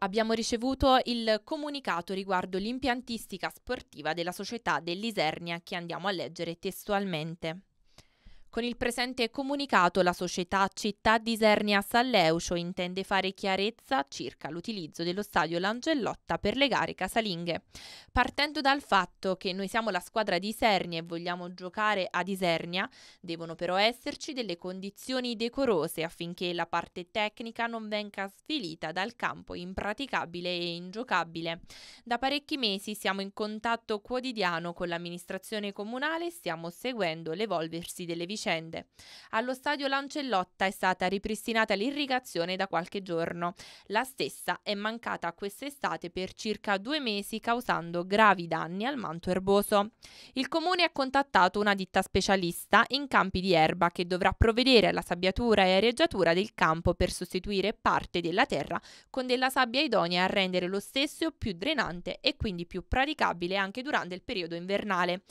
Abbiamo ricevuto il comunicato riguardo l'impiantistica sportiva della società dell'Isernia che andiamo a leggere testualmente. Con il presente comunicato la società Città di Isernia Salleucio intende fare chiarezza circa l'utilizzo dello stadio Langellotta per le gare casalinghe. Partendo dal fatto che noi siamo la squadra di Isernia e vogliamo giocare ad Isernia, devono però esserci delle condizioni decorose affinché la parte tecnica non venga sfilita dal campo impraticabile e ingiocabile. Da parecchi mesi siamo in contatto quotidiano con l'amministrazione comunale e stiamo seguendo l'evolversi delle vicende vicende. Allo stadio Lancellotta è stata ripristinata l'irrigazione da qualche giorno. La stessa è mancata quest'estate per circa due mesi causando gravi danni al manto erboso. Il comune ha contattato una ditta specialista in campi di erba che dovrà provvedere alla sabbiatura e areggiatura del campo per sostituire parte della terra con della sabbia idonea a rendere lo stesso più drenante e quindi più praticabile anche durante il periodo invernale.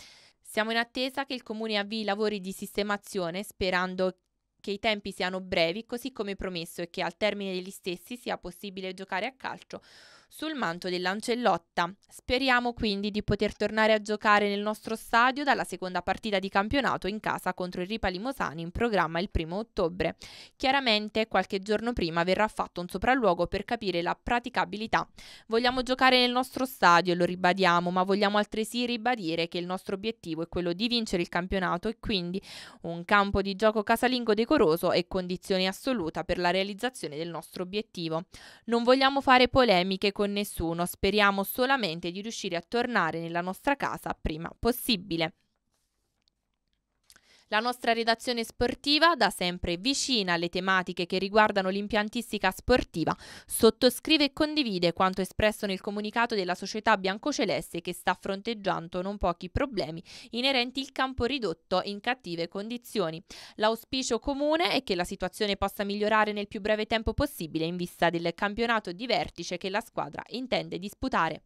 Siamo in attesa che il Comune avvii i lavori di sistemazione sperando che i tempi siano brevi, così come promesso, e che al termine degli stessi sia possibile giocare a calcio sul manto dell'Ancellotta. Speriamo quindi di poter tornare a giocare nel nostro stadio dalla seconda partita di campionato in casa contro il Ripa Limosani in programma il primo ottobre. Chiaramente qualche giorno prima verrà fatto un sopralluogo per capire la praticabilità. Vogliamo giocare nel nostro stadio, lo ribadiamo, ma vogliamo altresì ribadire che il nostro obiettivo è quello di vincere il campionato e quindi un campo di gioco casalingo decoroso è condizione assoluta per la realizzazione del nostro obiettivo. Non vogliamo fare polemiche con nessuno, speriamo solamente di riuscire a tornare nella nostra casa prima possibile. La nostra redazione sportiva, da sempre vicina alle tematiche che riguardano l'impiantistica sportiva, sottoscrive e condivide quanto espresso nel comunicato della società biancoceleste che sta fronteggiando non pochi problemi inerenti il campo ridotto in cattive condizioni. L'auspicio comune è che la situazione possa migliorare nel più breve tempo possibile in vista del campionato di vertice che la squadra intende disputare.